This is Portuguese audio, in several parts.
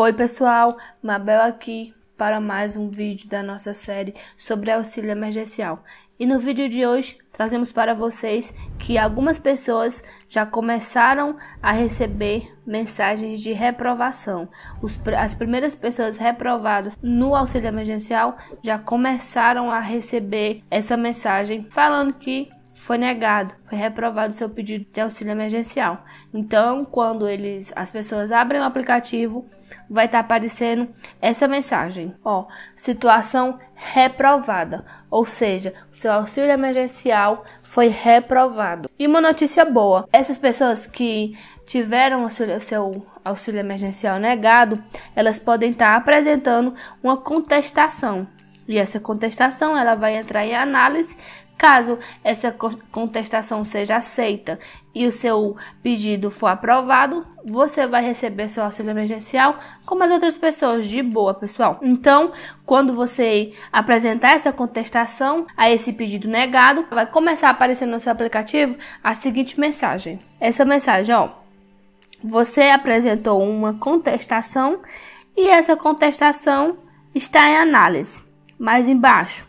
Oi pessoal, Mabel aqui para mais um vídeo da nossa série sobre auxílio emergencial. E no vídeo de hoje trazemos para vocês que algumas pessoas já começaram a receber mensagens de reprovação. Os, as primeiras pessoas reprovadas no auxílio emergencial já começaram a receber essa mensagem falando que foi negado, foi reprovado o seu pedido de auxílio emergencial. Então, quando eles, as pessoas abrem o aplicativo, vai estar tá aparecendo essa mensagem, ó, situação reprovada, ou seja, o seu auxílio emergencial foi reprovado. E uma notícia boa, essas pessoas que tiveram o seu, o seu auxílio emergencial negado, elas podem estar tá apresentando uma contestação e essa contestação ela vai entrar em análise Caso essa contestação seja aceita e o seu pedido for aprovado, você vai receber seu auxílio emergencial como as outras pessoas, de boa, pessoal. Então, quando você apresentar essa contestação a esse pedido negado, vai começar a aparecer no seu aplicativo a seguinte mensagem. Essa mensagem, ó. Você apresentou uma contestação e essa contestação está em análise mais embaixo.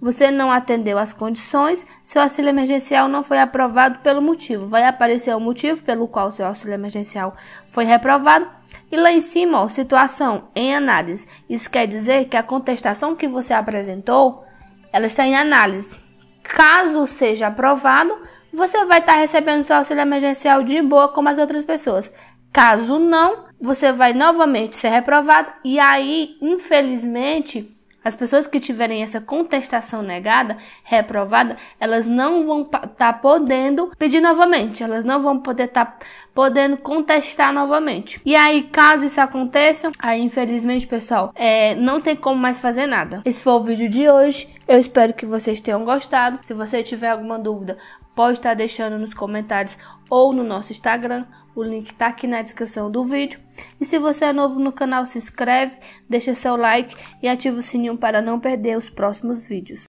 Você não atendeu às condições, seu auxílio emergencial não foi aprovado pelo motivo. Vai aparecer o motivo pelo qual seu auxílio emergencial foi reprovado. E lá em cima, ó, situação em análise. Isso quer dizer que a contestação que você apresentou, ela está em análise. Caso seja aprovado, você vai estar recebendo seu auxílio emergencial de boa como as outras pessoas. Caso não, você vai novamente ser reprovado e aí, infelizmente, as pessoas que tiverem essa contestação negada, reprovada, elas não vão estar tá podendo pedir novamente, elas não vão poder estar tá podendo contestar novamente. E aí, caso isso aconteça, aí infelizmente, pessoal, é, não tem como mais fazer nada. Esse foi o vídeo de hoje. Eu espero que vocês tenham gostado. Se você tiver alguma dúvida, pode estar deixando nos comentários ou no nosso Instagram. O link está aqui na descrição do vídeo. E se você é novo no canal, se inscreve, deixa seu like e ativa o sininho para não perder os próximos vídeos.